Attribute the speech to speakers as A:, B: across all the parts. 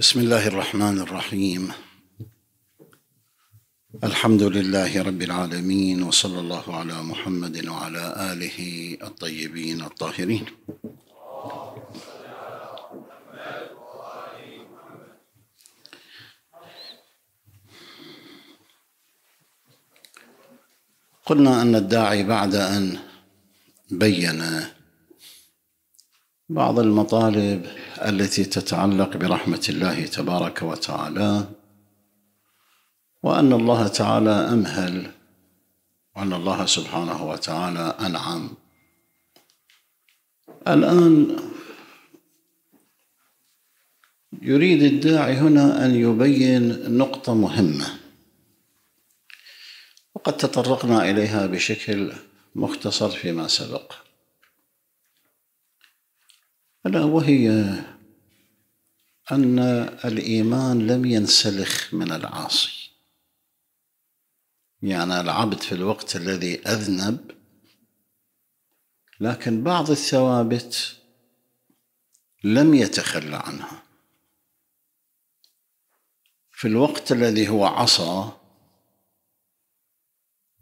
A: بسم الله الرحمن الرحيم الحمد لله رب العالمين وصلى الله على محمد وعلى اله الطيبين الطاهرين قلنا ان الداعي بعد ان بين بعض المطالب التي تتعلق برحمة الله تبارك وتعالى وأن الله تعالى أمهل وأن الله سبحانه وتعالى أنعم الآن يريد الداعي هنا أن يبين نقطة مهمة وقد تطرقنا إليها بشكل مختصر فيما سبق ألا وهي أن الإيمان لم ينسلخ من العاصي يعني العبد في الوقت الذي أذنب لكن بعض الثوابت لم يتخلى عنها في الوقت الذي هو عصى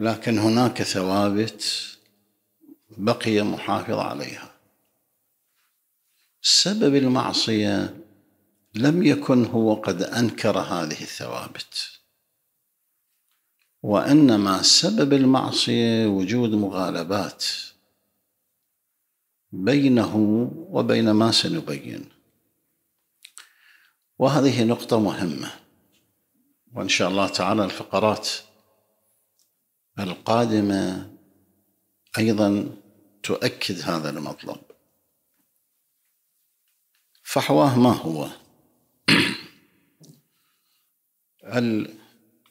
A: لكن هناك ثوابت بقي محافظ عليها سبب المعصيه لم يكن هو قد انكر هذه الثوابت وانما سبب المعصيه وجود مغالبات بينه وبين ما سنبين وهذه نقطه مهمه وان شاء الله تعالى الفقرات القادمه ايضا تؤكد هذا المطلب فحواه ما هو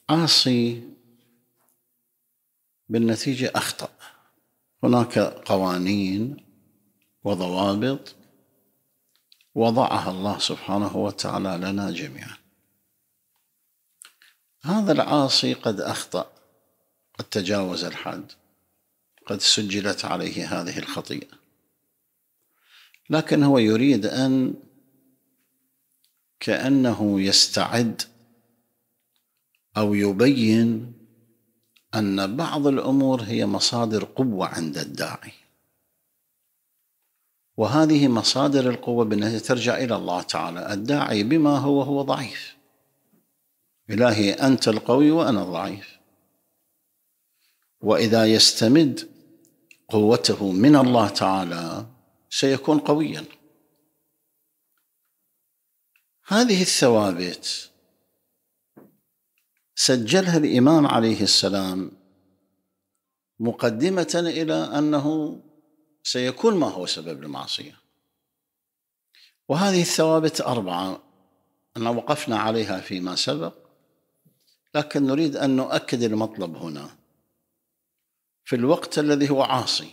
A: العاصي بالنتيجة أخطأ هناك قوانين وضوابط وضعها الله سبحانه وتعالى لنا جميعا هذا العاصي قد أخطأ قد تجاوز الحد قد سجلت عليه هذه الخطيئة لكن هو يريد أن كانه يستعد او يبين ان بعض الامور هي مصادر قوه عند الداعي وهذه مصادر القوه بالنهايه ترجع الى الله تعالى الداعي بما هو هو ضعيف الهي انت القوي وانا الضعيف واذا يستمد قوته من الله تعالى سيكون قويا هذه الثوابت سجلها الامام عليه السلام مقدمه الى انه سيكون ما هو سبب المعصيه وهذه الثوابت اربعه أن وقفنا عليها فيما سبق لكن نريد أن نؤكد المطلب هنا في الوقت الذي هو عاصي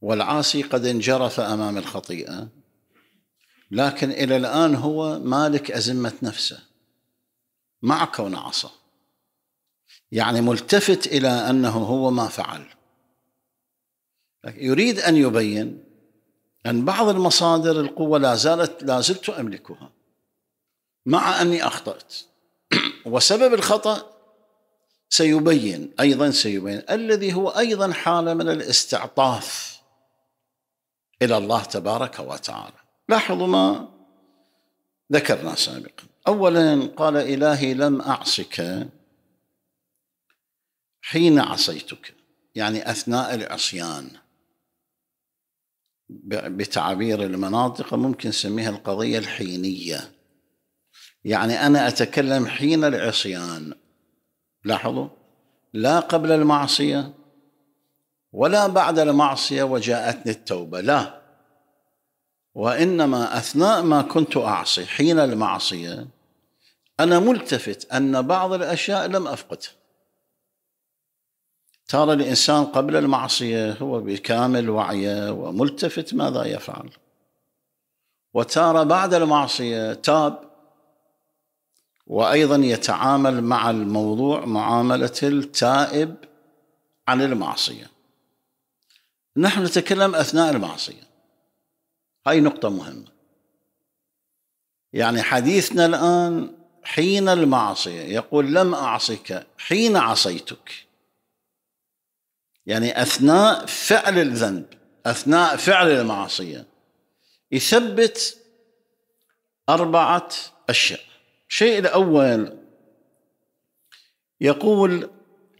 A: والعاصي قد انجرف أمام الخطيئة لكن إلى الآن هو مالك أزمة نفسه مع كون عصى يعني ملتفت إلى أنه هو ما فعل يريد أن يبين أن بعض المصادر القوة لا زالت لا زلت أملكها مع أني أخطأت وسبب الخطأ سيبين أيضا سيبين الذي هو أيضا حالة من الاستعطاف إلى الله تبارك وتعالى لاحظوا ما ذكرنا سابقا اولا قال الهي لم اعصك حين عصيتك يعني اثناء العصيان بتعبير المناطق ممكن نسميها القضيه الحينيه يعني انا اتكلم حين العصيان لاحظوا لا قبل المعصيه ولا بعد المعصيه وجاءتني التوبه لا وانما اثناء ما كنت اعصي حين المعصيه انا ملتفت ان بعض الاشياء لم افقدها ترى الانسان قبل المعصيه هو بكامل وعيه وملتفت ماذا يفعل وتارى بعد المعصيه تاب وايضا يتعامل مع الموضوع معامله التائب عن المعصيه نحن نتكلم اثناء المعصيه هاي نقطة مهمة يعني حديثنا الآن حين المعصية يقول لم أعصك حين عصيتك يعني أثناء فعل الذنب أثناء فعل المعصية يثبت أربعة أشياء الشيء الأول يقول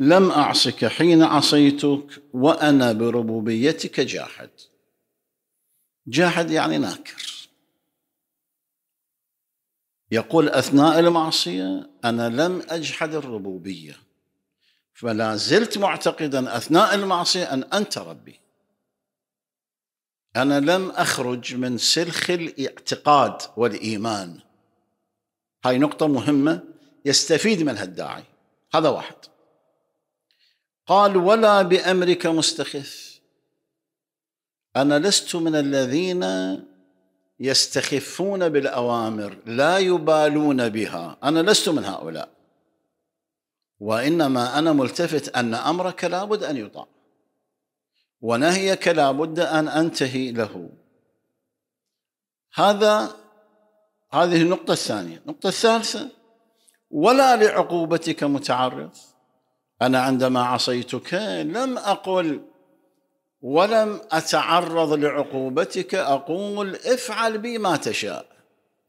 A: لم أعصك حين عصيتك وأنا بربوبيتك جاحد جاحد يعني ناكر يقول اثناء المعصيه انا لم اجحد الربوبيه فلا زلت معتقدا اثناء المعصيه ان انت ربي انا لم اخرج من سلخ الاعتقاد والايمان هاي نقطه مهمه يستفيد منها الداعي هذا واحد قال ولا بامرك مستخف انا لست من الذين يستخفون بالاوامر لا يبالون بها انا لست من هؤلاء وانما انا ملتفت ان امرك لابد ان يطاع ونهيك لابد ان انتهي له هذا هذه النقطه الثانيه النقطه الثالثه ولا لعقوبتك متعرض انا عندما عصيتك لم اقل ولم أتعرض لعقوبتك أقول افعل بي ما تشاء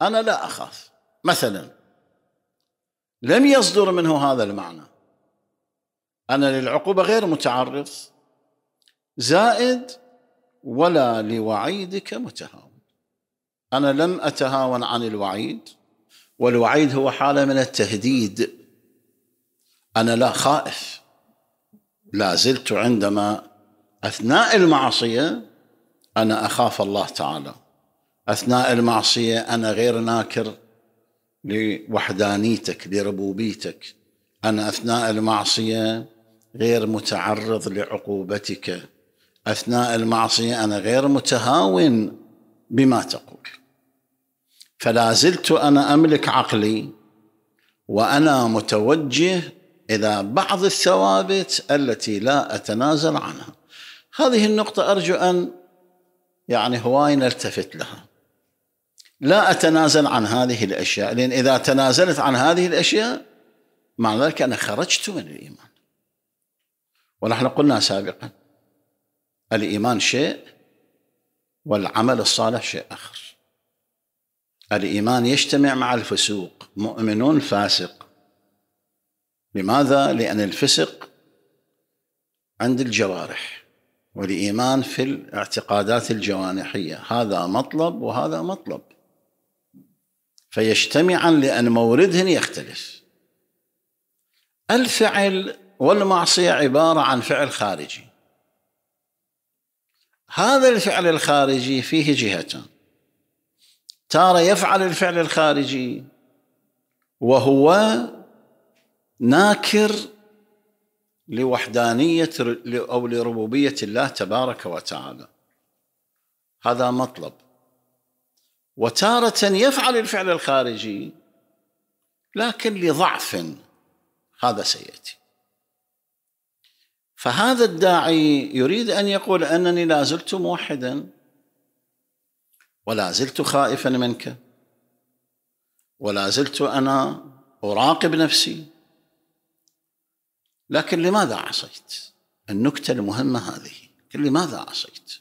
A: أنا لا أخاف مثلا لم يصدر منه هذا المعنى أنا للعقوبة غير متعرض زائد ولا لوعيدك متهاون أنا لم أتهاون عن الوعيد والوعيد هو حالة من التهديد أنا لا خائف لا زلت عندما أثناء المعصية أنا أخاف الله تعالى أثناء المعصية أنا غير ناكر لوحدانيتك لربوبيتك أنا أثناء المعصية غير متعرض لعقوبتك أثناء المعصية أنا غير متهاون بما تقول فلا زلت أنا أملك عقلي وأنا متوجه إلى بعض الثوابت التي لا أتنازل عنها هذه النقطة أرجو أن يعني هواي نلتفت لها لا أتنازل عن هذه الأشياء لأن إذا تنازلت عن هذه الأشياء مع ذلك أنا خرجت من الإيمان ونحن قلنا سابقا الإيمان شيء والعمل الصالح شيء آخر الإيمان يجتمع مع الفسوق مؤمن فاسق لماذا؟ لأن الفسق عند الجوارح والإيمان في الاعتقادات الجوانحية هذا مطلب وهذا مطلب فيجتمعان لأن موردهن يختلف الفعل والمعصية عبارة عن فعل خارجي هذا الفعل الخارجي فيه جهتان تارة يفعل الفعل الخارجي وهو ناكر لوحدانية أو لربوبية الله تبارك وتعالى هذا مطلب وتارة يفعل الفعل الخارجي لكن لضعف هذا سيأتي فهذا الداعي يريد أن يقول أنني لا زلت موحدا ولا زلت خائفا منك ولا زلت أنا أراقب نفسي لكن لماذا عصيت النكتة المهمة هذه لماذا عصيت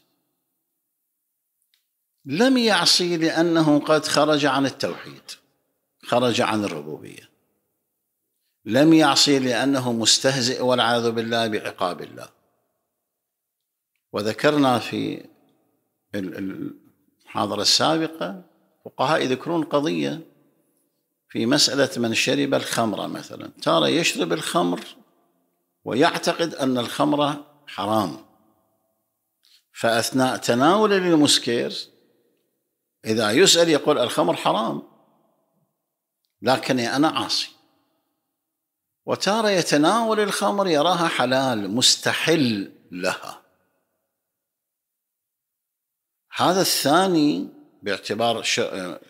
A: لم يعصي لأنه قد خرج عن التوحيد خرج عن الربوبية لم يعصي لأنه مستهزئ والعياذ بالله بعقاب الله وذكرنا في المحاضرة السابقة فقهاء يذكرون قضية في مسألة من شرب الخمر مثلا تارة يشرب الخمر ويعتقد أن الخمر حرام فأثناء تناول المسكر إذا يسأل يقول الخمر حرام لكني أنا عاصي وتارة يتناول الخمر يراها حلال مستحل لها هذا الثاني باعتبار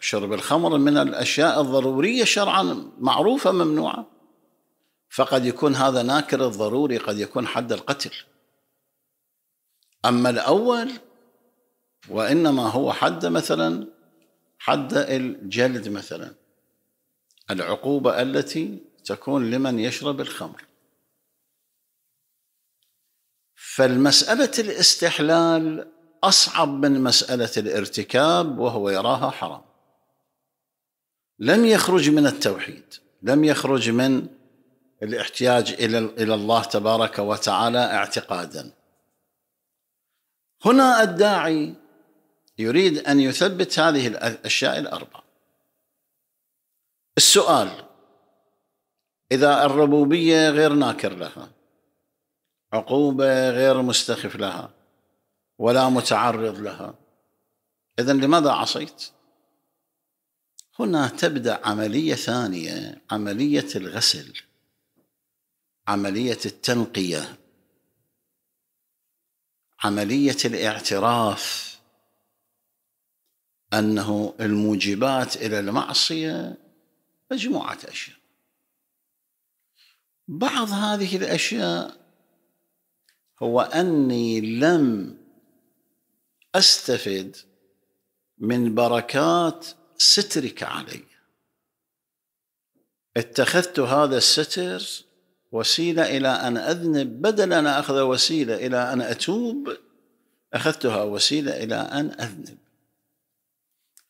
A: شرب الخمر من الاشياء الضروريه شرعا معروفه ممنوعه فقد يكون هذا ناكر الضروري قد يكون حد القتل أما الأول وإنما هو حد مثلا حد الجلد مثلا العقوبة التي تكون لمن يشرب الخمر فالمسألة الاستحلال أصعب من مسألة الارتكاب وهو يراها حرام لم يخرج من التوحيد لم يخرج من الاحتياج الى الى الله تبارك وتعالى اعتقادا. هنا الداعي يريد ان يثبت هذه الاشياء الاربعه. السؤال اذا الربوبيه غير ناكر لها عقوبه غير مستخف لها ولا متعرض لها اذا لماذا عصيت؟ هنا تبدا عمليه ثانيه عمليه الغسل عمليه التنقيه عمليه الاعتراف انه الموجبات الى المعصيه مجموعه اشياء بعض هذه الاشياء هو اني لم استفد من بركات سترك علي اتخذت هذا الستر وسيله الى ان اذنب بدل ان اخذ وسيله الى ان اتوب اخذتها وسيله الى ان اذنب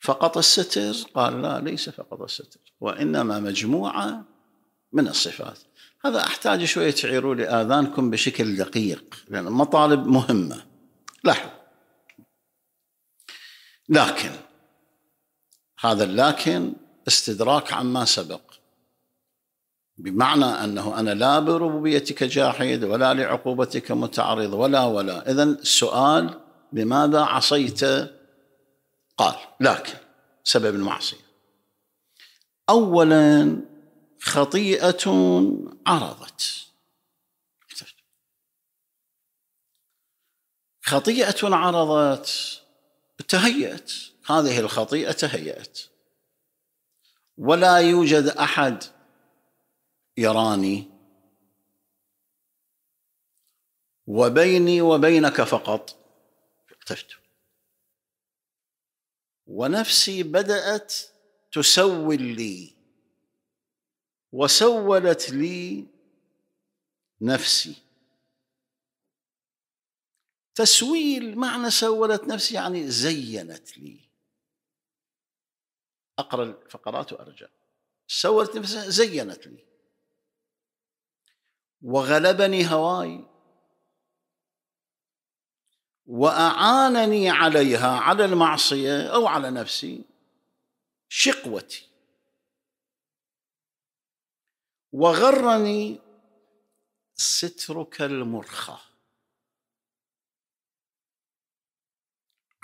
A: فقط الستر قال لا ليس فقط الستر وانما مجموعه من الصفات هذا احتاج شويه تعيروا لي اذانكم بشكل دقيق لان المطالب مهمه لاحظ لكن هذا اللكن استدراك عما سبق بمعنى أنه أنا لا بربوبيتك جاحد ولا لعقوبتك متعرض ولا ولا إذا السؤال لماذا عصيت قال لكن سبب المعصية أولا خطيئة عرضت خطيئة عرضت تهيأت هذه الخطيئة تهيأت ولا يوجد أحد يراني وبيني وبينك فقط اكتفت ونفسي بدات تسول لي وسولت لي نفسي تسويل معنى سولت نفسي يعني زينت لي اقرا الفقرات وارجع سولت نفسها زينت لي وغلبني هواي واعانني عليها على المعصيه او على نفسي شقوتي وغرني سترك المرخى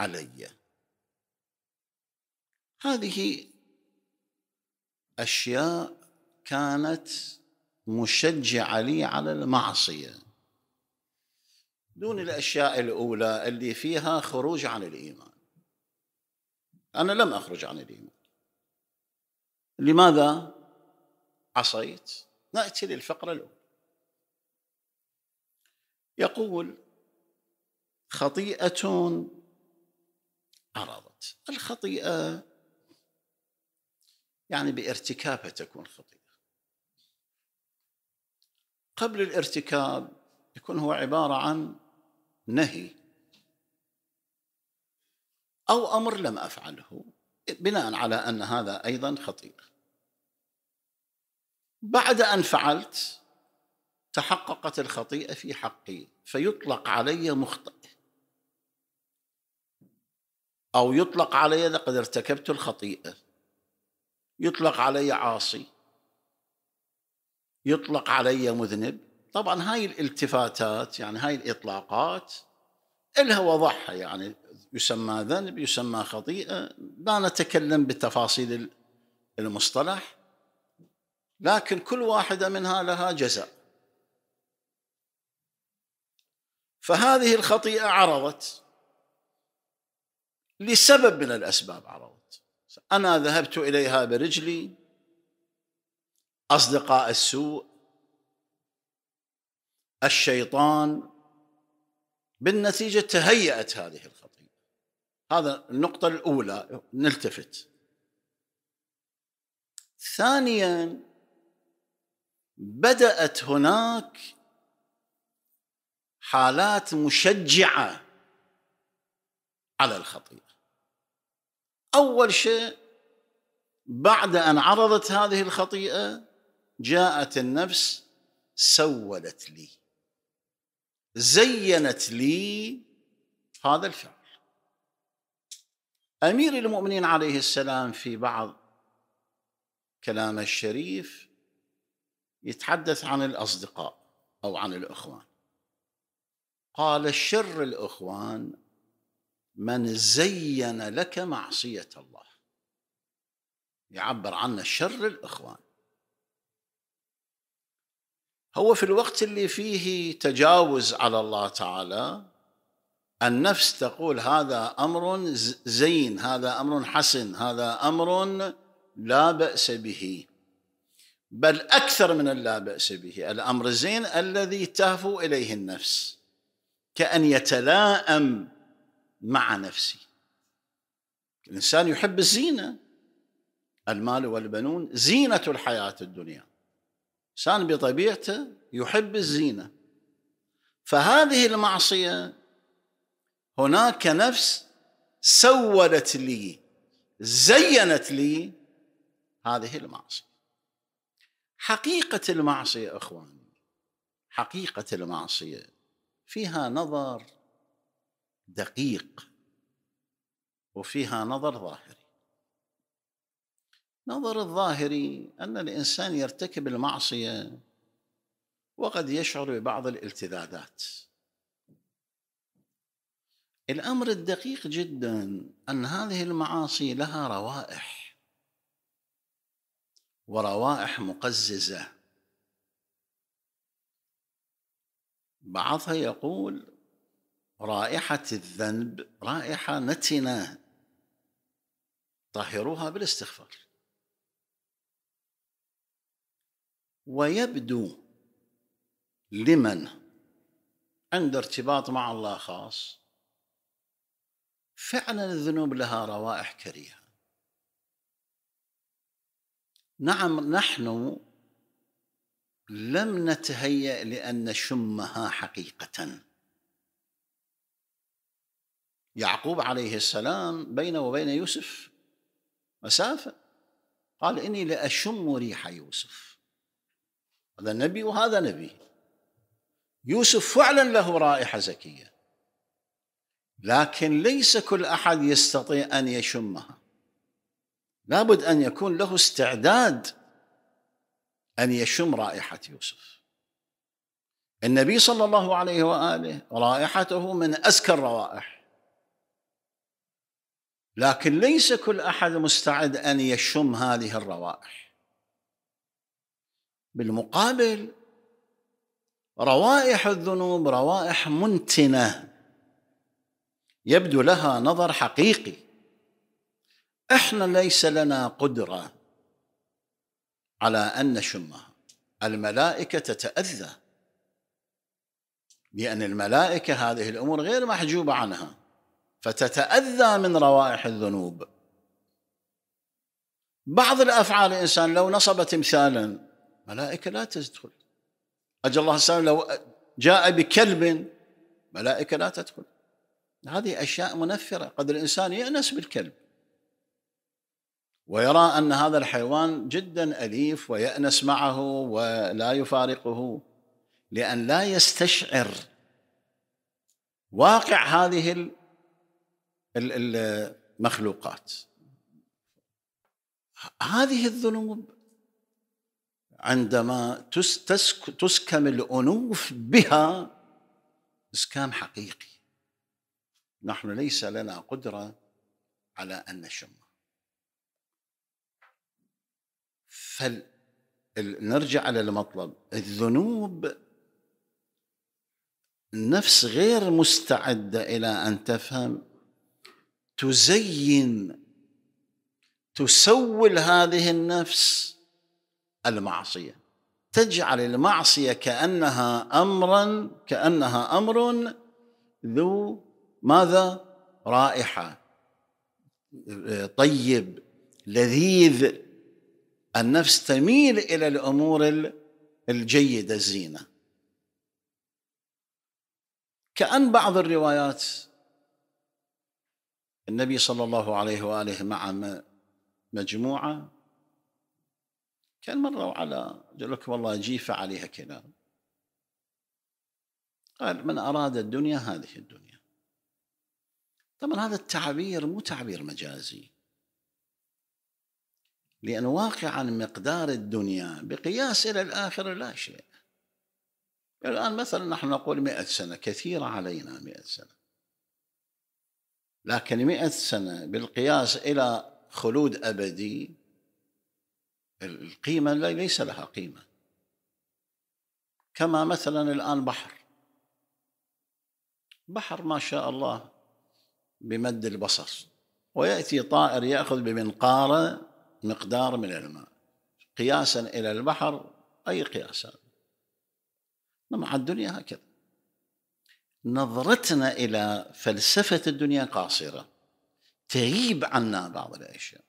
A: علي هذه اشياء كانت مشجع لي على المعصية دون الأشياء الأولى اللي فيها خروج عن الإيمان أنا لم أخرج عن الإيمان لماذا عصيت نأتي للفقرة الأولى يقول خطيئة عرضت الخطيئة يعني بارتكابها تكون خطيئة قبل الارتكاب يكون هو عباره عن نهي او امر لم افعله بناء على ان هذا ايضا خطير بعد ان فعلت تحققت الخطيئه في حقي فيطلق علي مخطئ او يطلق علي لقد ارتكبت الخطيئه يطلق علي عاصي يطلق علي مذنب طبعا هاي الالتفاتات يعني هاي الإطلاقات الها وضعها يعني يسمى ذنب يسمى خطيئة لا نتكلم بتفاصيل المصطلح لكن كل واحدة منها لها جزاء فهذه الخطيئة عرضت لسبب من الأسباب عرضت أنا ذهبت إليها برجلي اصدقاء السوء الشيطان بالنتيجه تهيأت هذه الخطيئه هذا النقطه الاولى نلتفت ثانيا بدات هناك حالات مشجعه على الخطيئه اول شيء بعد ان عرضت هذه الخطيئه جاءت النفس سولت لي زينت لي هذا الفعل امير المؤمنين عليه السلام في بعض كلامه الشريف يتحدث عن الاصدقاء او عن الاخوان قال شر الاخوان من زين لك معصيه الله يعبر عنه شر الاخوان هو في الوقت اللي فيه تجاوز على الله تعالى النفس تقول هذا امر زين هذا امر حسن هذا امر لا باس به بل اكثر من اللا باس به الامر الزين الذي تهفو اليه النفس كان يتلائم مع نفسه الانسان يحب الزينه المال والبنون زينه الحياه الدنيا إنسان بطبيعته يحب الزينة فهذه المعصية هناك نفس سولت لي زينت لي هذه المعصية حقيقة المعصية إخواني حقيقة المعصية فيها نظر دقيق وفيها نظر ظاهري نظر الظاهري أن الإنسان يرتكب المعصية وقد يشعر ببعض الالتذاذات الأمر الدقيق جدا أن هذه المعاصي لها روائح وروائح مقززة بعضها يقول رائحة الذنب رائحة نتنة طهروها بالاستغفار ويبدو لمن عنده ارتباط مع الله خاص فعلا الذنوب لها روائح كريهه نعم نحن لم نتهيأ لأن نشمها حقيقة يعقوب عليه السلام بينه وبين يوسف مسافة قال إني لأشم ريح يوسف هذا نبي وهذا نبي يوسف فعلا له رائحة زكية لكن ليس كل أحد يستطيع أن يشمها لابد أن يكون له استعداد أن يشم رائحة يوسف النبي صلى الله عليه وآله رائحته من أزكى الروائح لكن ليس كل أحد مستعد أن يشم هذه الروائح بالمقابل روائح الذنوب روائح منتنه يبدو لها نظر حقيقي احنا ليس لنا قدره على ان نشمها الملائكه تتاذى لان الملائكه هذه الامور غير محجوبه عنها فتتاذى من روائح الذنوب بعض الافعال الانسان لو نصب تمثالا ملائكة لا تدخل أجل الله السلام لو جاء بكلب ملائكة لا تدخل هذه أشياء منفرة قد الإنسان يأنس بالكلب ويرى أن هذا الحيوان جدا أليف ويأنس معه ولا يفارقه لأن لا يستشعر واقع هذه المخلوقات هذه الذنوب عندما تسكم الأنوف بها إسكام حقيقي نحن ليس لنا قدرة على أن نشم فنرجع على المطلب الذنوب النفس غير مستعدة إلى أن تفهم تزين تسول هذه النفس المعصية تجعل المعصية كأنها أمرا كأنها أمر ذو ماذا رائحة طيب لذيذ النفس تميل إلى الأمور الجيدة الزينة كأن بعض الروايات النبي صلى الله عليه وآله مع مجموعة كان مرة على قال لك والله جيفة عليها كلاب قال من أراد الدنيا هذه الدنيا طبعا هذا التعبير مو تعبير مجازي لأن واقعا مقدار الدنيا بقياس إلى الآخرة لا شيء الآن مثلا نحن نقول مئة سنة كثيرة علينا مئة سنة لكن مئة سنة بالقياس إلى خلود أبدي القيمة ليس لها قيمة كما مثلا الآن بحر بحر ما شاء الله بمد البصر ويأتي طائر يأخذ بمنقارة مقدار من الماء قياسا إلى البحر أي قياس هذا مع الدنيا هكذا نظرتنا إلى فلسفة الدنيا قاصرة تغيب عنا بعض الأشياء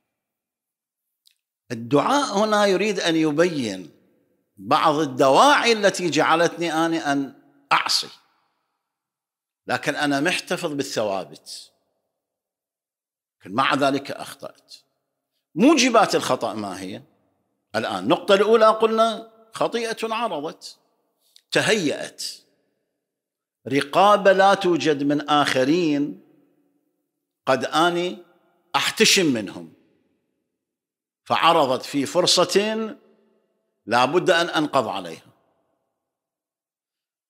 A: الدعاء هنا يريد ان يبين بعض الدواعي التي جعلتني انا ان اعصي لكن انا محتفظ بالثوابت لكن مع ذلك اخطات موجبات الخطا ما هي الان النقطه الاولى قلنا خطيئه عرضت تهيأت رقابه لا توجد من اخرين قد اني احتشم منهم فعرضت في فرصة لا بد أن أنقض عليها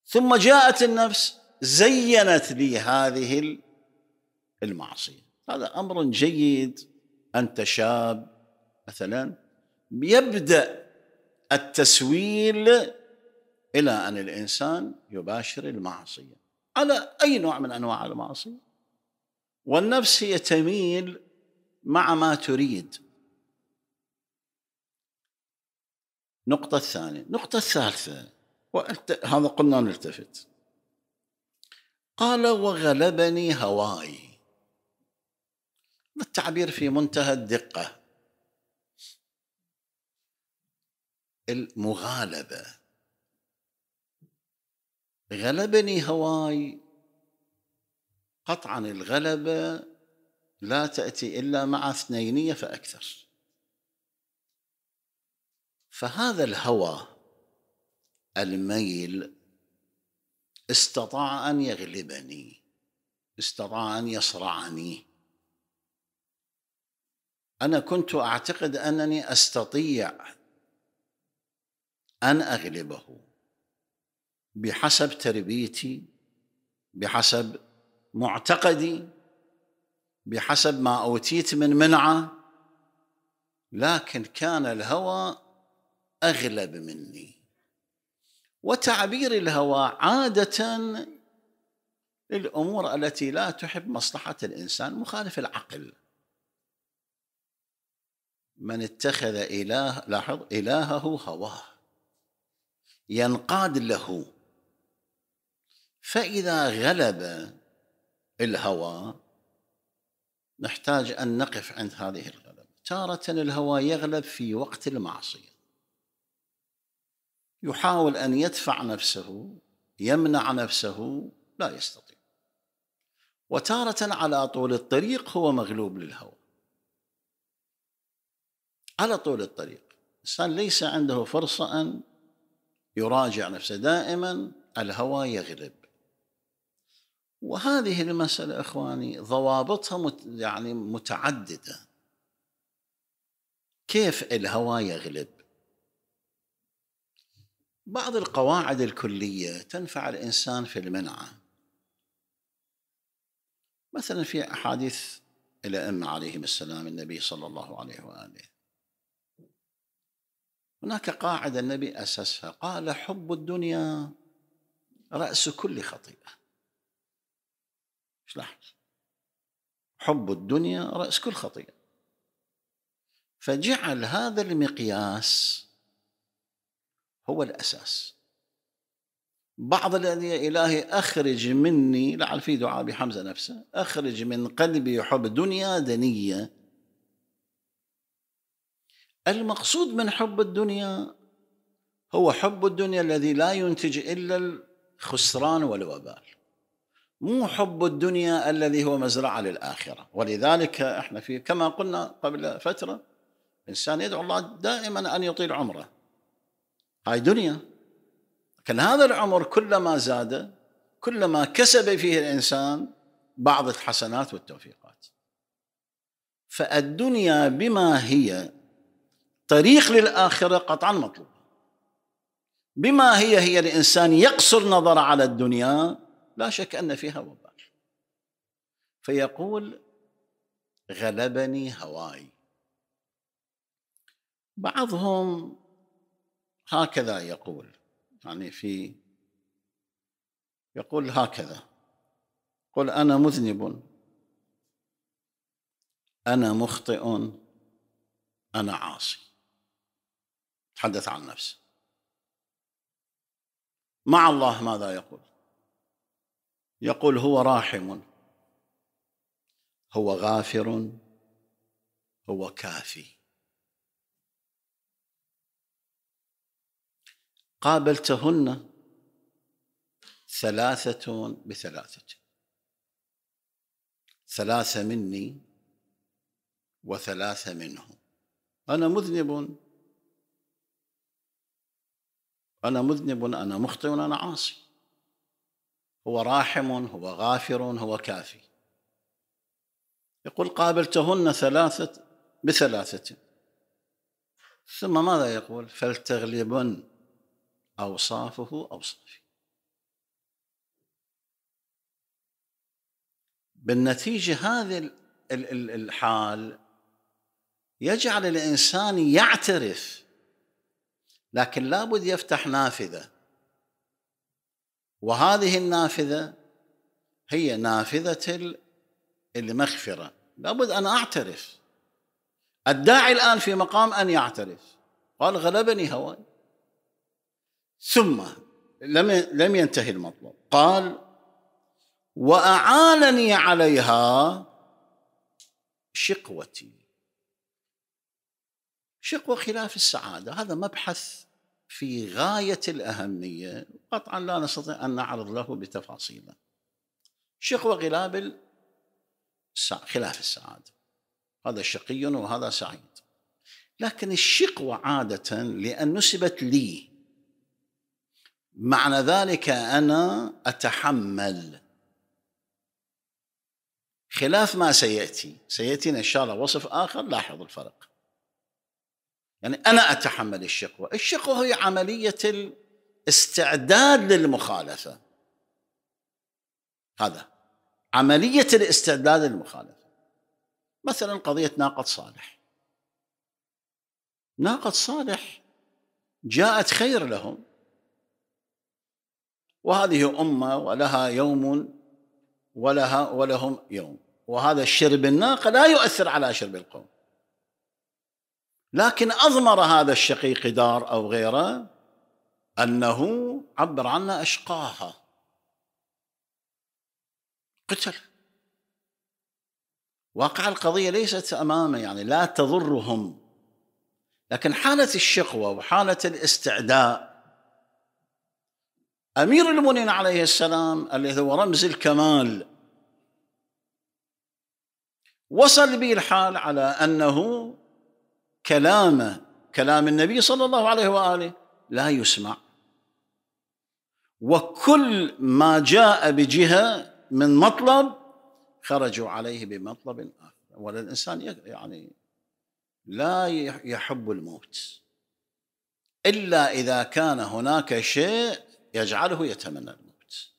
A: ثم جاءت النفس زينت لي هذه المعصية هذا أمر جيد أنت شاب مثلا يبدأ التسويل إلى أن الإنسان يباشر المعصية على أي نوع من أنواع المعصية والنفس هي تميل مع ما تريد نقطة الثانية النقطة الثالثة وأنت هذا قلنا نلتفت قال وغلبني هواي التعبير في منتهى الدقة المغالبة غلبني هواي قطعا الغلبة لا تأتي إلا مع اثنينية فأكثر فهذا الهوى الميل استطاع ان يغلبني استطاع ان يصرعني انا كنت اعتقد انني استطيع ان اغلبه بحسب تربيتي بحسب معتقدي بحسب ما اوتيت من منعه لكن كان الهوى اغلب مني وتعبير الهوى عاده للامور التي لا تحب مصلحه الانسان مخالف العقل من اتخذ اله لاحظ الهه هواه ينقاد له فاذا غلب الهوى نحتاج ان نقف عند هذه الغلبه تاره الهوى يغلب في وقت المعصيه يحاول ان يدفع نفسه يمنع نفسه لا يستطيع وتاره على طول الطريق هو مغلوب للهوى على طول الطريق الانسان ليس عنده فرصه ان يراجع نفسه دائما الهوى يغلب وهذه المساله اخواني ضوابطها مت يعني متعدده كيف الهوى يغلب بعض القواعد الكلية تنفع الإنسان في المنعة مثلا في أحاديث الأئمة عليهم السلام النبي صلى الله عليه وآله هناك قاعدة النبي أسسها قال حب الدنيا رأس كل خطيئة لاحظ حب الدنيا رأس كل خطيئة فجعل هذا المقياس هو الأساس بعض الذي إلهي أخرج مني لعل في دعاء بحمزة نفسه أخرج من قلبي حب دنيا دنية المقصود من حب الدنيا هو حب الدنيا الذي لا ينتج إلا الخسران والوبال مو حب الدنيا الذي هو مزرعة للآخرة ولذلك احنا في كما قلنا قبل فترة الإنسان يدعو الله دائما أن يطيل عمره هاي دنيا لكن هذا العمر كلما زاد كلما كسب فيه الإنسان بعض الحسنات والتوفيقات فالدنيا بما هي طريق للآخرة قطعا مطلوب بما هي هي الإنسان يقصر نظر على الدنيا لا شك أن فيها وبال فيقول غلبني هواي بعضهم هكذا يقول يعني في يقول هكذا قل أنا مذنب أنا مخطئ أنا عاصي تحدث عن نفسه مع الله ماذا يقول يقول هو راحم هو غافر هو كافي قابلتهن ثلاثة بثلاثة ثلاثة مني وثلاثة منه أنا مذنب أنا مذنب أنا مخطئ أنا عاصي هو راحم هو غافر هو كافي يقول قابلتهن ثلاثة بثلاثة ثم ماذا يقول فلتغلبن أوصافه أوصافي بالنتيجة هذا الحال يجعل الإنسان يعترف لكن لابد يفتح نافذة وهذه النافذة هي نافذة المغفرة لابد أن أعترف الداعي الآن في مقام أن يعترف قال غلبني هواي ثم لم لم ينتهي المطلب قال وأعانني عليها شقوتي شقوة خلاف السعادة هذا مبحث في غاية الأهمية قطعا لا نستطيع أن نعرض له بتفاصيله شقوة غلاب خلاف السعادة هذا شقي وهذا سعيد لكن الشقوة عادة لأن نسبت لي معنى ذلك انا اتحمل خلاف ما سياتي سياتينا ان شاء الله وصف اخر لاحظ الفرق يعني انا اتحمل الشقوه الشقوه هي عمليه الاستعداد للمخالفه هذا عمليه الاستعداد للمخالفه مثلا قضيه ناقه صالح ناقه صالح جاءت خير لهم وهذه أمة ولها يوم ولها ولهم يوم وهذا الشرب الناقة لا يؤثر على شرب القوم لكن أضمر هذا الشقيق دار أو غيره أنه عبر عنا أشقاها قتل واقع القضية ليست أمامه يعني لا تضرهم لكن حالة الشقوة وحالة الاستعداء أمير المؤمنين عليه السلام الذي هو رمز الكمال وصل به الحال على أنه كلامه كلام النبي صلى الله عليه وآله لا يسمع وكل ما جاء بجهة من مطلب خرجوا عليه بمطلب آخر ولا الإنسان يعني لا يحب الموت إلا إذا كان هناك شيء يجعله يتمنى الموت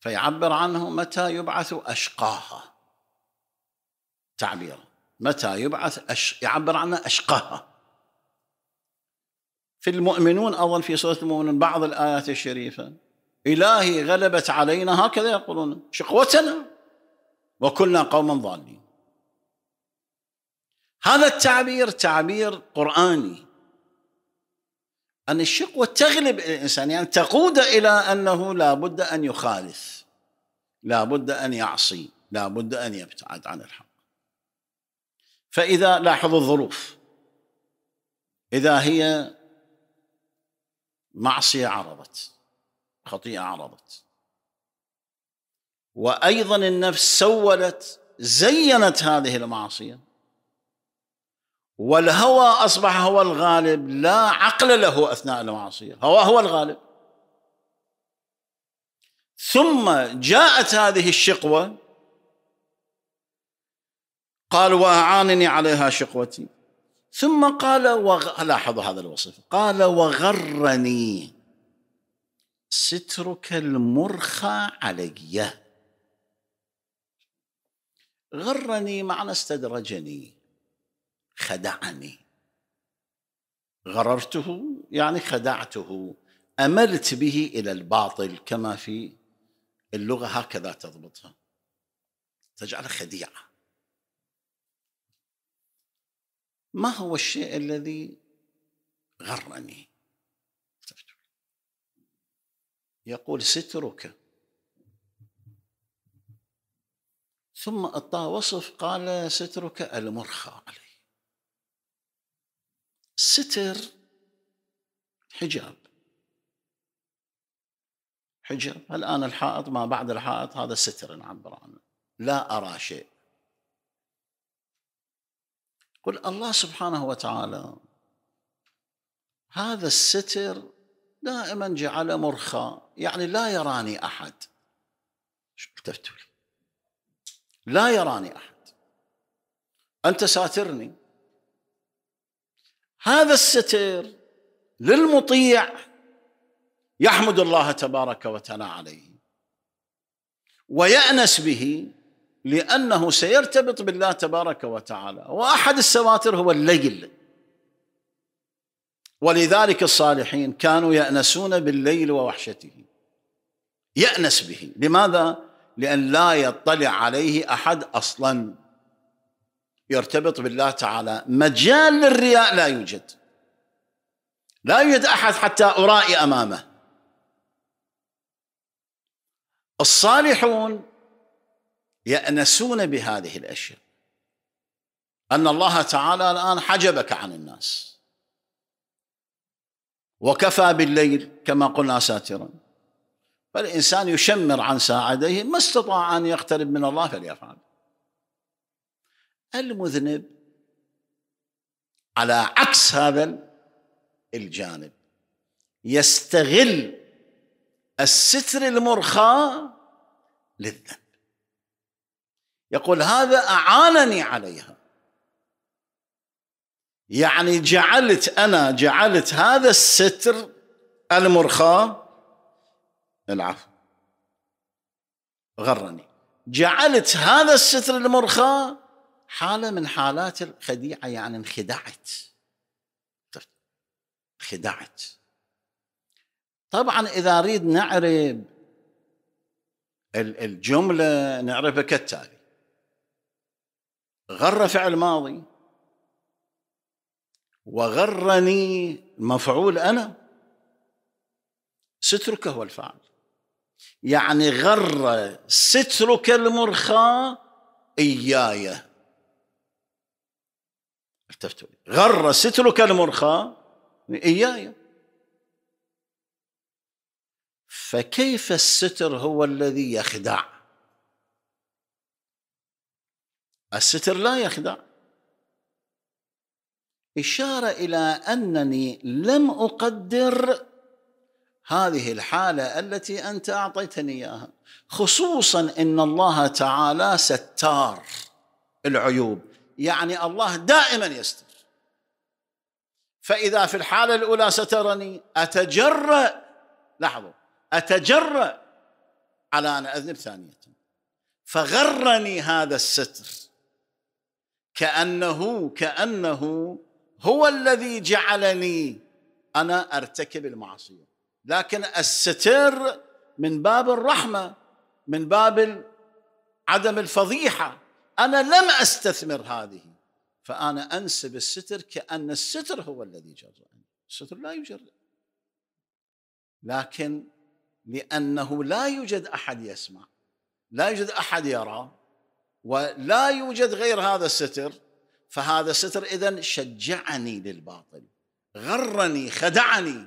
A: فيعبر عنه متى يبعث أشقاها تعبير متى يبعث أش... يعبر عنه أشقاها في المؤمنون أظن في سورة المؤمنون بعض الآيات الشريفة إلهي غلبت علينا هكذا يقولون شقوتنا وكنا قوما ضالين هذا التعبير تعبير قرآني أن الشقوة تغلب الإنسان يعني تقود إلى أنه لا بد أن يخالف لا بد أن يعصي لا بد أن يبتعد عن الحق فإذا لاحظوا الظروف إذا هي معصية عرضت خطيئة عرضت وأيضا النفس سولت زينت هذه المعصية والهوى أصبح هو الغالب لا عقل له أثناء المعصية هو هو الغالب ثم جاءت هذه الشقوة قال وأعانني عليها شقوتي ثم قال وغ... لاحظوا هذا الوصف قال وغرني سترك المرخى علي غرني معنى استدرجني خدعني غررته يعني خدعته املت به الى الباطل كما في اللغه هكذا تضبطها تجعل خديعه ما هو الشيء الذي غرني يقول سترك ثم أعطاه وصف قال سترك المرخى عليه ستر حجاب حجاب الآن الحائط ما بعد الحائط هذا ستر نعبر عنه لا أرى شيء قل الله سبحانه وتعالى هذا الستر دائما جعل مرخى يعني لا يراني أحد التفتوا لا يراني أحد أنت ساترني هذا الستر للمطيع يحمد الله تبارك وتعالى عليه ويأنس به لأنه سيرتبط بالله تبارك وتعالى وأحد السواتر هو الليل ولذلك الصالحين كانوا يأنسون بالليل ووحشته يأنس به لماذا؟ لأن لا يطلع عليه أحد أصلا يرتبط بالله تعالى مجال للرياء لا يوجد لا يوجد احد حتى ارائي امامه الصالحون يانسون بهذه الاشياء ان الله تعالى الان حجبك عن الناس وكفى بالليل كما قلنا ساترا فالانسان يشمر عن ساعديه ما استطاع ان يقترب من الله فليفعل المذنب على عكس هذا الجانب يستغل الستر المرخى للذنب يقول هذا أعانني عليها يعني جعلت أنا جعلت هذا الستر المرخى العفو غرني جعلت هذا الستر المرخى حالة من حالات الخديعة يعني انخدعت انخدعت طبعا إذا أريد نعرف الجملة نعرفها كالتالي غر فعل ماضي وغرني مفعول أنا سترك هو الفعل يعني غر سترك المرخى إياه التفتوا لي غر سترك المرخى إياي فكيف الستر هو الذي يخدع الستر لا يخدع إشارة إلى أنني لم أقدر هذه الحالة التي أنت أعطيتني إياها خصوصا أن الله تعالى ستار العيوب يعني الله دائما يستر فإذا في الحالة الأولى سترني أتجرأ لاحظوا أتجرأ على أن أذنب ثانية فغرني هذا الستر كأنه كأنه هو الذي جعلني أنا أرتكب المعصية لكن الستر من باب الرحمة من باب عدم الفضيحة أنا لم أستثمر هذه فأنا أنسب الستر كأن الستر هو الذي جرأني الستر لا يجرأ لكن لأنه لا يوجد أحد يسمع لا يوجد أحد يرى ولا يوجد غير هذا الستر فهذا الستر إذا شجعني للباطل غرني خدعني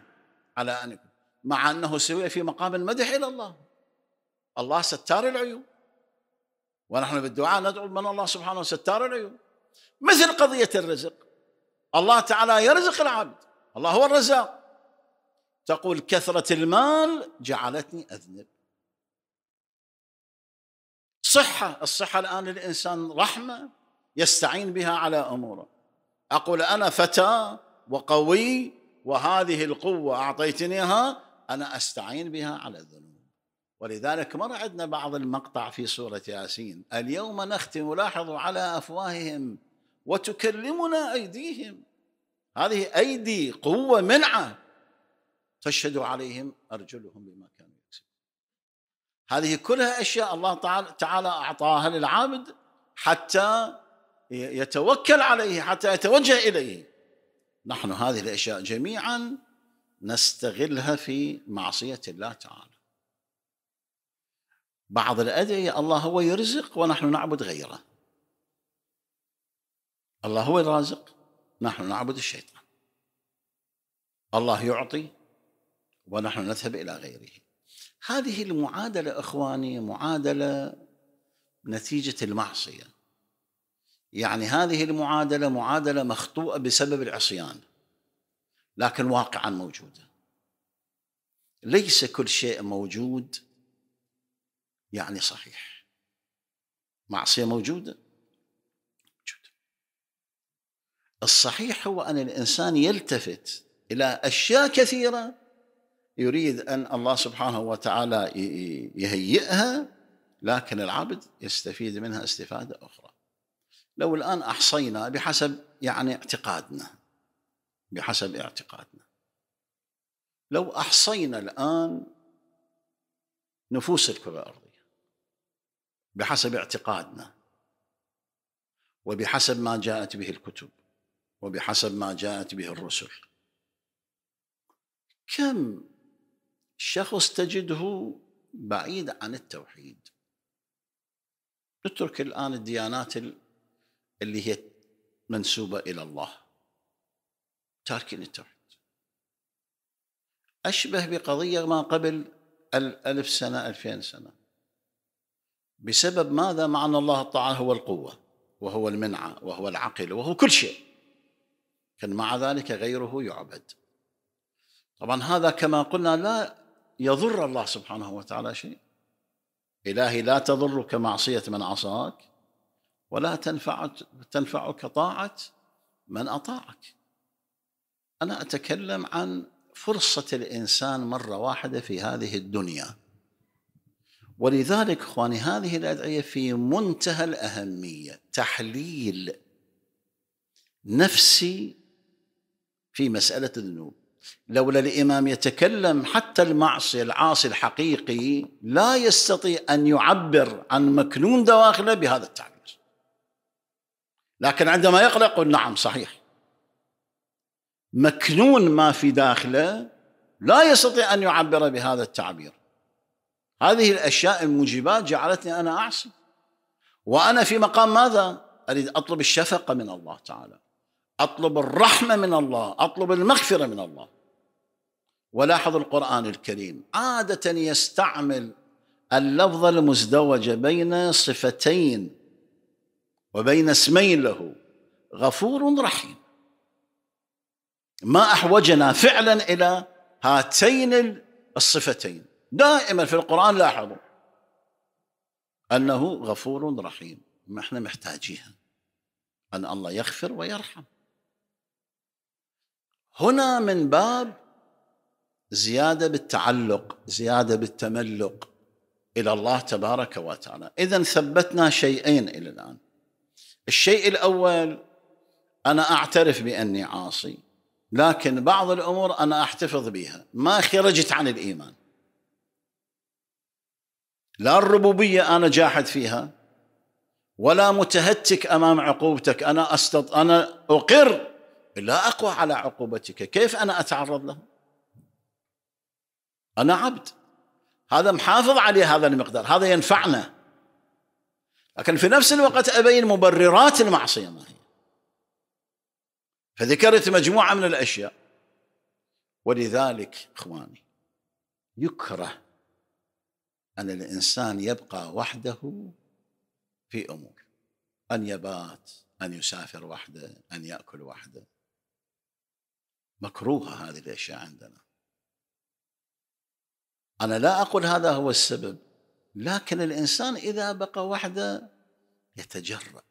A: على أن مع أنه سوي في مقام المدح إلى الله الله ستار العيوب ونحن بالدعاء ندعو من الله سبحانه ستار العيون مثل قضية الرزق الله تعالى يرزق العبد الله هو الرزاق تقول كثرة المال جعلتني أذنب صحة الصحة الآن للإنسان رحمة يستعين بها على أموره أقول أنا فتى وقوي وهذه القوة أعطيتنيها أنا أستعين بها على الذنوب ولذلك مر عندنا بعض المقطع في سورة ياسين اليوم نختم لاحظوا على أفواههم وتكلمنا أيديهم هذه أيدي قوة منعة تشهد عليهم أرجلهم بما كانوا يكسبون هذه كلها أشياء الله تعالى أعطاها للعبد حتى يتوكل عليه حتى يتوجه إليه نحن هذه الأشياء جميعا نستغلها في معصية الله تعالى بعض الأدعية الله هو يرزق ونحن نعبد غيره الله هو الرازق نحن نعبد الشيطان الله يعطي ونحن نذهب إلى غيره هذه المعادلة إخواني معادلة نتيجة المعصية يعني هذه المعادلة معادلة مخطوئة بسبب العصيان لكن واقعا موجودة ليس كل شيء موجود يعني صحيح معصية موجودة موجودة الصحيح هو أن الإنسان يلتفت إلى أشياء كثيرة يريد أن الله سبحانه وتعالى يهيئها لكن العبد يستفيد منها استفادة أخرى لو الآن أحصينا بحسب يعني اعتقادنا بحسب اعتقادنا لو أحصينا الآن نفوس الكرة الأرضية بحسب اعتقادنا وبحسب ما جاءت به الكتب وبحسب ما جاءت به الرسل كم شخص تجده بعيد عن التوحيد نترك الان الديانات اللي هي منسوبه الى الله تاركين التوحيد اشبه بقضيه ما قبل الف سنه الفين سنه بسبب ماذا؟ مع أن الله تعالى هو القوة وهو المنعة وهو العقل وهو كل شيء لكن مع ذلك غيره يعبد طبعا هذا كما قلنا لا يضر الله سبحانه وتعالى شيء إلهي لا تضرك معصية من عصاك ولا تنفعك طاعة من أطاعك أنا أتكلم عن فرصة الإنسان مرة واحدة في هذه الدنيا ولذلك اخواني هذه الادعيه في منتهى الاهميه تحليل نفسي في مساله الذنوب لولا الامام يتكلم حتى المعصي العاصي الحقيقي لا يستطيع ان يعبر عن مكنون دواخله بهذا التعبير لكن عندما يقرا يقول نعم صحيح مكنون ما في داخله لا يستطيع ان يعبر بهذا التعبير هذه الأشياء الموجبات جعلتني أنا أعصي وأنا في مقام ماذا؟ أريد أطلب الشفقة من الله تعالى أطلب الرحمة من الله أطلب المغفرة من الله ولاحظ القرآن الكريم عادة يستعمل اللفظة المزدوجة بين صفتين وبين اسمين له غفور رحيم ما أحوجنا فعلا إلى هاتين الصفتين دائما في القرآن لاحظوا أنه غفور رحيم ما احنا محتاجيها أن الله يغفر ويرحم هنا من باب زيادة بالتعلق زيادة بالتملق إلى الله تبارك وتعالى إذا ثبتنا شيئين إلى الآن الشيء الأول أنا أعترف بأني عاصي لكن بعض الأمور أنا أحتفظ بها ما خرجت عن الإيمان لا الربوبية أنا جاحد فيها ولا متهتك أمام عقوبتك أنا أستط... أنا أقر لا أقوى على عقوبتك كيف أنا أتعرض لها أنا عبد هذا محافظ عليه هذا المقدار هذا ينفعنا لكن في نفس الوقت أبين مبررات المعصية ما هي فذكرت مجموعة من الأشياء ولذلك إخواني يكره أن الإنسان يبقى وحده في أمور أن يبات أن يسافر وحده أن يأكل وحده مكروهة هذه الأشياء عندنا أنا لا أقول هذا هو السبب لكن الإنسان إذا بقى وحده يتجرأ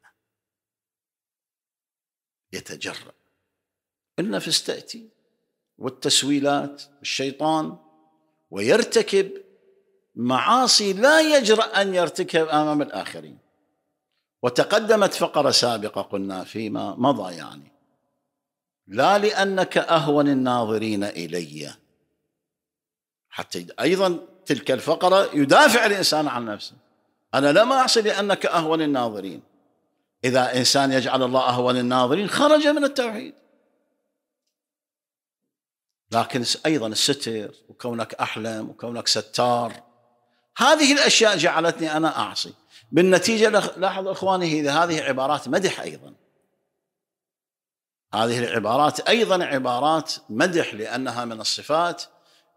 A: يتجرأ النفس تأتي والتسويلات الشيطان ويرتكب معاصي لا يجرأ أن يرتكب أمام الآخرين وتقدمت فقرة سابقة قلنا فيما مضى يعني لا لأنك أهون الناظرين إلي حتى أيضا تلك الفقرة يدافع الإنسان عن نفسه أنا لم أعصي لأنك أهون الناظرين إذا إنسان يجعل الله أهون الناظرين خرج من التوحيد لكن أيضا الستر وكونك أحلم وكونك ستار هذه الأشياء جعلتني أنا أعصي بالنتيجة لاحظوا إخواني إذا هذه عبارات مدح أيضا هذه العبارات أيضا عبارات مدح لأنها من الصفات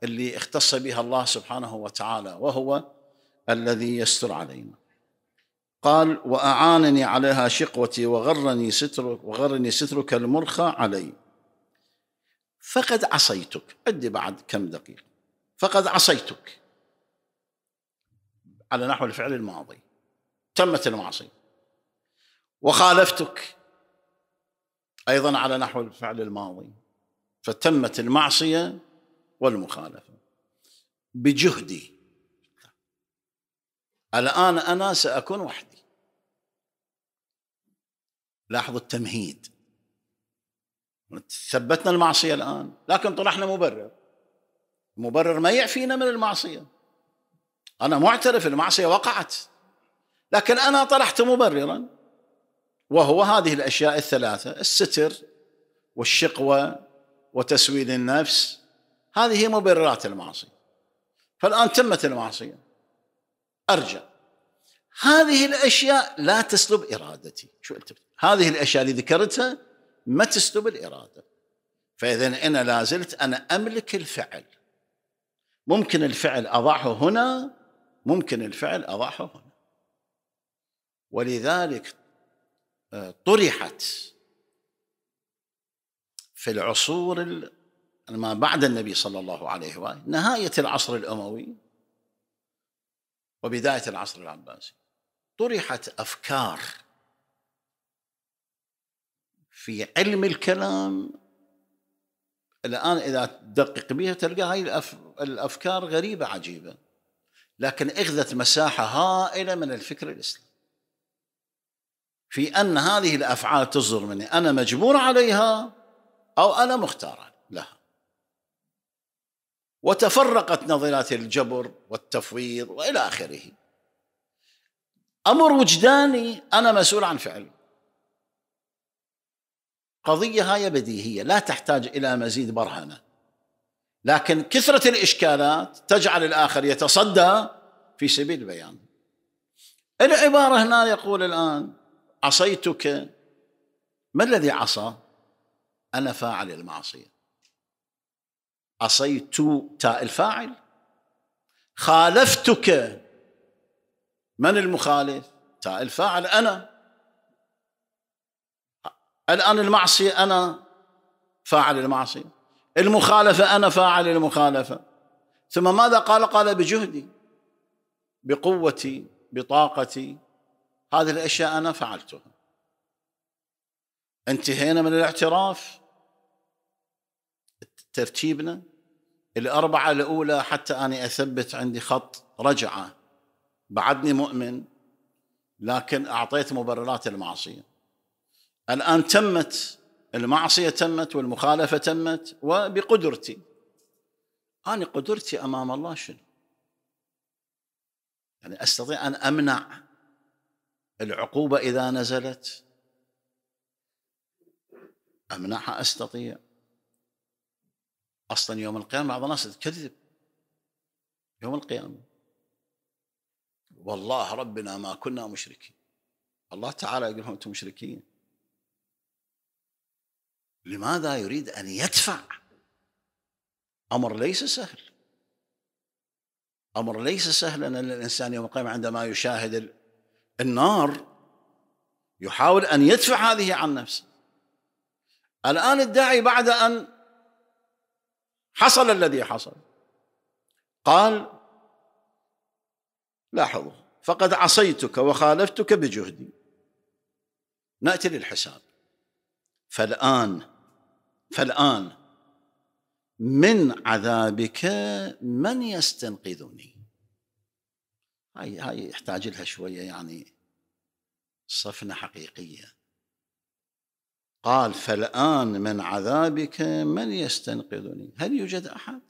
A: اللي اختص بها الله سبحانه وتعالى وهو الذي يستر علينا قال وأعانني عليها شقوتي وغرني سترك وغرني سترك المرخى علي فقد عصيتك عندي بعد كم دقيقة فقد عصيتك على نحو الفعل الماضي تمت المعصية وخالفتك أيضا على نحو الفعل الماضي فتمت المعصية والمخالفة بجهدي الآن أنا سأكون وحدي لاحظوا التمهيد ثبتنا المعصية الآن لكن طرحنا مبرر مبرر ما يعفينا من المعصية أنا معترف المعصية وقعت لكن أنا طرحت مبررا وهو هذه الأشياء الثلاثة الستر والشقوة وتسويد النفس هذه هي مبررات المعصية فالآن تمت المعصية أرجع هذه الأشياء لا تسلب إرادتي شو أنت هذه الأشياء اللي ذكرتها ما تسلب الإرادة فإذا أنا لازلت أنا أملك الفعل ممكن الفعل أضعه هنا ممكن الفعل اضعها هنا ولذلك آه، طرحت في العصور ما بعد النبي صلى الله عليه وآله نهاية العصر الأموي وبداية العصر العباسي طرحت أفكار في علم الكلام الآن إذا تدقق بها تلقى هاي الأفكار غريبة عجيبة لكن أخذت مساحة هائلة من الفكر الإسلامي في أن هذه الأفعال تصدر مني أنا مجبور عليها أو أنا مختار لها وتفرقت نظريات الجبر والتفويض وإلى آخره أمر وجداني أنا مسؤول عن فعله قضية هاي بديهية لا تحتاج إلى مزيد برهنة لكن كثرة الإشكالات تجعل الآخر يتصدى في سبيل البيان العبارة هنا يقول الآن عصيتك ما الذي عصى أنا فاعل المعصية عصيت تاء الفاعل خالفتك من المخالف تاء الفاعل أنا الآن المعصية أنا فاعل المعصية المخالفة أنا فاعل المخالفة ثم ماذا قال قال بجهدي بقوتي بطاقتي هذه الأشياء أنا فعلتها انتهينا من الاعتراف ترتيبنا الأربعة الأولى حتى أنا أثبت عندي خط رجعة بعدني مؤمن لكن أعطيت مبررات المعصية الآن تمت المعصية تمت والمخالفة تمت وبقدرتي أنا قدرتي أمام الله شنو يعني أستطيع أن أمنع العقوبة إذا نزلت أمنعها أستطيع أصلا يوم القيامة بعض الناس تكذب يوم القيامة والله ربنا ما كنا مشركين الله تعالى يقول لهم أنتم مشركين لماذا يريد ان يدفع امر ليس سهل امر ليس سهلا ان الانسان يوم القيامه عندما يشاهد النار يحاول ان يدفع هذه عن نفسه الان الداعي بعد ان حصل الذي حصل قال لاحظوا فقد عصيتك وخالفتك بجهدي ناتي للحساب فالان فالآن من عذابك من يستنقذني هاي هاي يحتاج لها شويه يعني صفنه حقيقيه قال فالآن من عذابك من يستنقذني هل يوجد أحد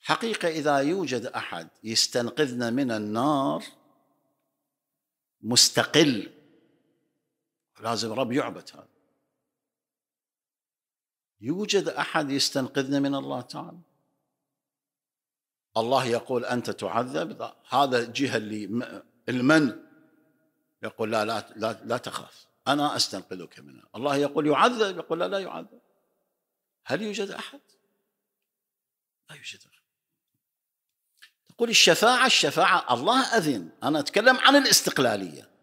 A: حقيقة إذا يوجد أحد يستنقذنا من النار مستقل لازم رب يعبد هذا يوجد احد يستنقذنا من الله تعالى الله يقول انت تعذب هذا جهه اللي المن يقول لا لا لا, لا تخاف انا استنقذك منه الله يقول يعذب يقول لا لا يعذب هل يوجد احد لا يوجد أحد. تقول الشفاعه الشفاعه الله اذن انا اتكلم عن الاستقلاليه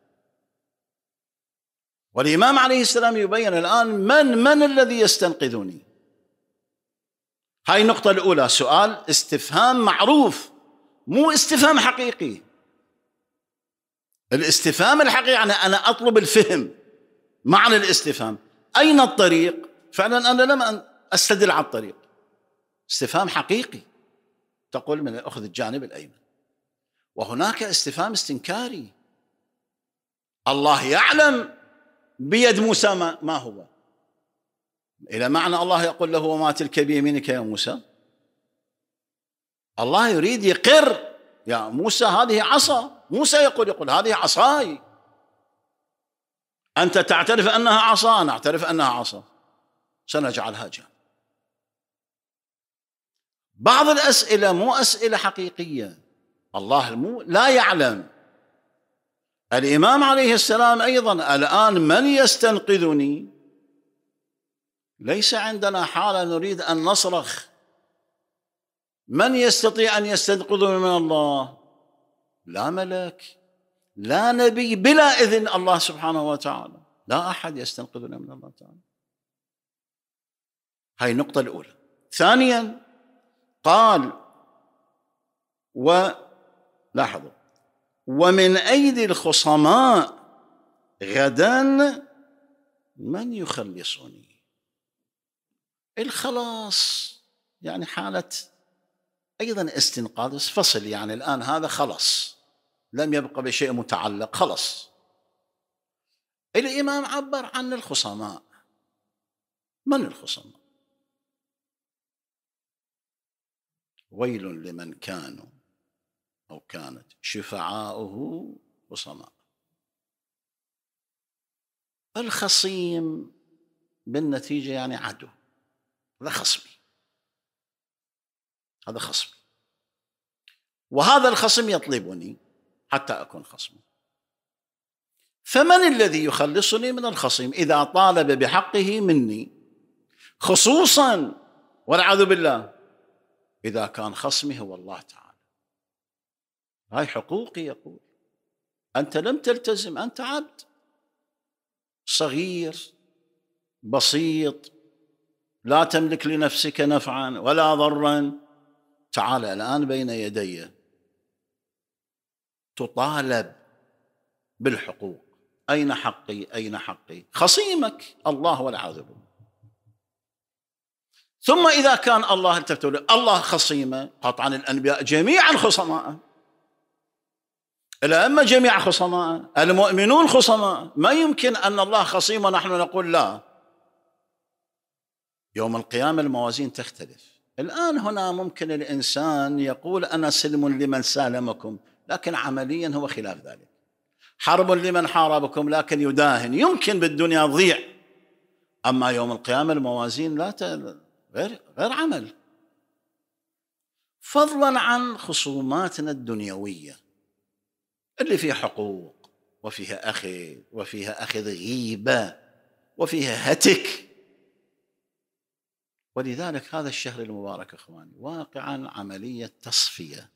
A: والإمام عليه السلام يبين الآن من من الذي يستنقذني هاي النقطة الأولى سؤال استفهام معروف مو استفهام حقيقي الاستفهام الحقيقي أنا يعني أنا أطلب الفهم معنى الاستفهام أين الطريق فعلا أنا لم أستدل على الطريق استفهام حقيقي تقول من أخذ الجانب الأيمن وهناك استفهام استنكاري الله يعلم بيد موسى ما, ما هو إلى معنى الله يقول له وما تلك بيمينك يا موسى الله يريد يقر يا موسى هذه عصا موسى يقول يقول هذه عصاي أنت تعترف أنها عصا أنا أعترف أنها عصا سنجعلها جنب بعض الأسئلة مو أسئلة حقيقية الله مو لا يعلم الإمام عليه السلام أيضا الآن من يستنقذني ليس عندنا حالة نريد أن نصرخ من يستطيع أن يستنقذني من الله لا ملك لا نبي بلا إذن الله سبحانه وتعالى لا أحد يستنقذنا من الله تعالى هاي النقطة الأولى ثانيا قال ولاحظوا ومن أيدي الخصماء غدا من يخلصني الخلاص يعني حالة أيضا استنقاذ فصل يعني الآن هذا خلص لم يبقى بشيء متعلق خلص الإمام عبر عن الخصماء من الخصماء ويل لمن كانوا أو كانت شفعاؤه وصماء الخصيم بالنتيجة يعني عدو هذا خصمي هذا خصمي وهذا الخصم يطلبني حتى أكون خصمه فمن الذي يخلصني من الخصيم إذا طالب بحقه مني خصوصا والعياذ بالله إذا كان خصمي هو الله تعالى هاي حقوقي يقول أنت لم تلتزم أنت عبد صغير بسيط لا تملك لنفسك نفعا ولا ضرا تعال الآن بين يدي تطالب بالحقوق أين حقي أين حقي خصيمك الله والعاذ ثم إذا كان الله التفتوا الله خصيمه قطعا الأنبياء جميعا خصماء الأئمة جميعا خصماء المؤمنون خصماء ما يمكن أن الله خصيم ونحن نقول لا يوم القيامة الموازين تختلف الآن هنا ممكن الإنسان يقول أنا سلم لمن سالمكم لكن عمليا هو خلاف ذلك حرب لمن حاربكم لكن يداهن يمكن بالدنيا ضيع أما يوم القيامة الموازين لا غير غير عمل فضلا عن خصوماتنا الدنيويه اللي فيها حقوق وفيها أخذ وفيها أخذ غيبة وفيها هتك ولذلك هذا الشهر المبارك اخواني واقعا عمليه تصفيه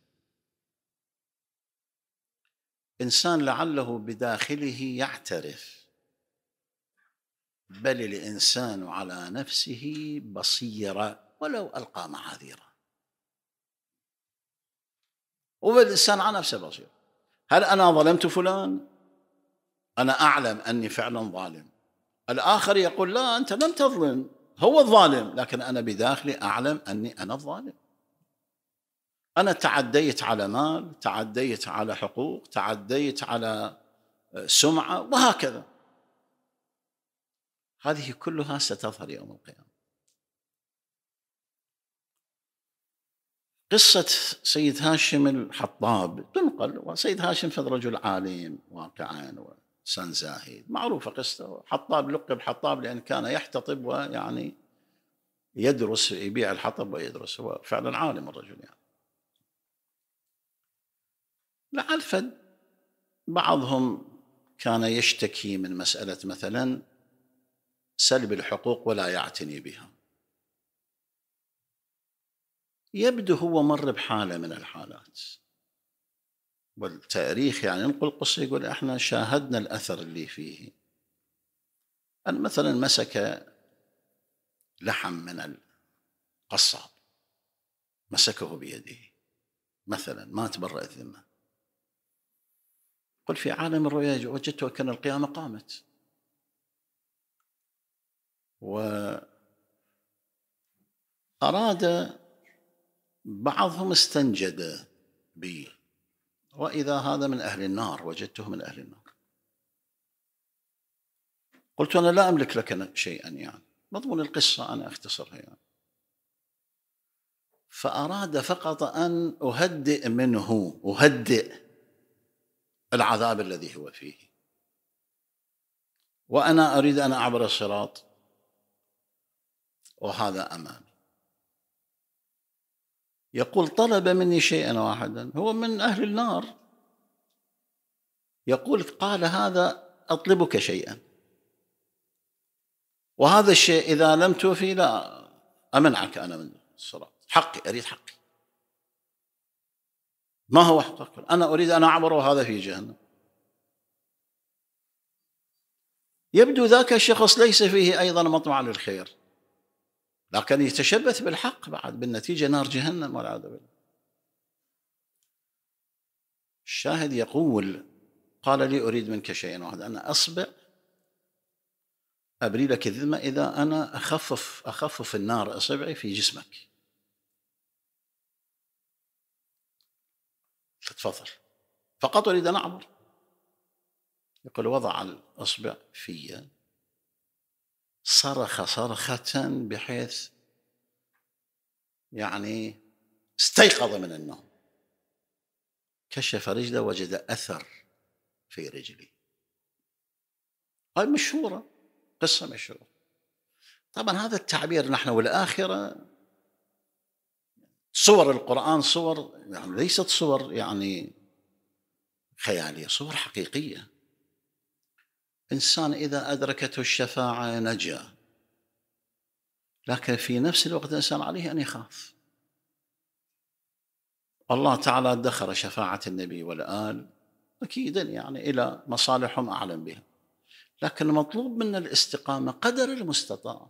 A: انسان لعله بداخله يعترف بل الانسان على نفسه بصيره ولو القى معاذيره وبالإنسان على نفسه بصيره هل انا ظلمت فلان انا اعلم اني فعلا ظالم الاخر يقول لا انت لم تظلم هو الظالم لكن انا بداخلي اعلم اني انا الظالم انا تعديت على مال تعديت على حقوق تعديت على آه، سمعه وهكذا هذه كلها ستظهر يوم القيامه قصة سيد هاشم الحطاب تنقل وسيد هاشم فد رجل عالم واقعا وسن زاهد معروفة قصته حطاب لقب حطاب لأن كان يحتطب ويعني يدرس يبيع الحطب ويدرس هو فعلا عالم الرجل يعني لعل فد بعضهم كان يشتكي من مسألة مثلا سلب الحقوق ولا يعتني بها يبدو هو مر بحالة من الحالات والتاريخ يعني ينقل قصة يقول احنا شاهدنا الأثر اللي فيه أن مثلا مسك لحم من القصاب مسكه بيده مثلا ما تبرأ الذمة قل في عالم الرؤيا وجدت وكان القيامة قامت وأراد بعضهم استنجد بي وإذا هذا من أهل النار وجدته من أهل النار قلت أنا لا أملك لك شيئا يعني مضمون القصة أنا أختصرها يعني فأراد فقط أن أهدئ منه أهدئ العذاب الذي هو فيه وأنا أريد أن أعبر الصراط وهذا أمان يقول طلب مني شيئا واحدا هو من أهل النار يقول قال هذا أطلبك شيئا وهذا الشيء إذا لم توفي لا أمنعك أنا من الصلاة حقي أريد حقي ما هو حقك أنا أريد أن أعبر وهذا في جهنم يبدو ذاك الشخص ليس فيه أيضا مطمع للخير لكن يتشبث بالحق بعد بالنتيجة نار جهنم والعياذ بالله الشاهد يقول قال لي أريد منك شيئا واحدا أنا أصبع أبري لك الذمة إذا أنا أخفف أخفف النار أصبعي في جسمك تفضل فقط أريد أن أعبر يقول وضع الأصبع في صرخ صرخة بحيث يعني استيقظ من النوم كشف رجله وجد أثر في رجله هاي مشهورة قصة مشهورة طبعا هذا التعبير نحن والآخرة صور القرآن صور يعني ليست صور يعني خيالية صور حقيقية إنسان إذا أدركته الشفاعة نجا لكن في نفس الوقت الإنسان عليه أن يخاف الله تعالى ادخر شفاعة النبي والآل أكيدا يعني إلى مصالحهم أعلم بها لكن المطلوب منا الاستقامة قدر المستطاع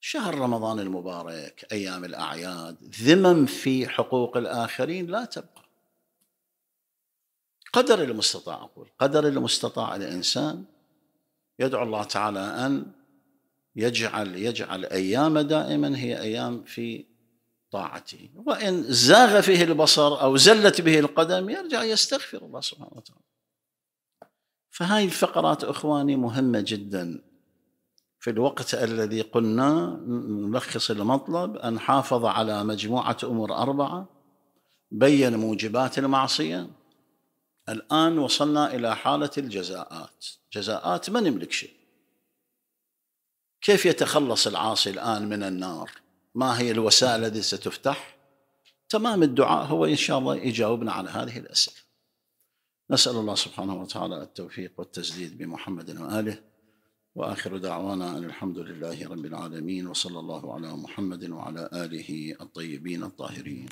A: شهر رمضان المبارك أيام الأعياد ذمم في حقوق الآخرين لا تبقى قدر المستطاع أقول قدر المستطاع الإنسان يدعو الله تعالى أن يجعل يجعل أيام دائما هي أيام في طاعته وإن زاغ فيه البصر أو زلت به القدم يرجع يستغفر الله سبحانه وتعالى فهذه الفقرات إخواني مهمة جدا في الوقت الذي قلنا نلخص المطلب أن حافظ على مجموعة أمور أربعة بين موجبات المعصية الآن وصلنا إلى حالة الجزاءات جزاءات ما نملك شيء كيف يتخلص العاصي الآن من النار ما هي الوسائل التي ستفتح تمام الدعاء هو إن شاء الله يجاوبنا على هذه الأسئلة نسأل الله سبحانه وتعالى التوفيق والتسديد بمحمد وآله وآخر دعوانا أن الحمد لله رب العالمين وصلى الله على محمد وعلى آله الطيبين الطاهرين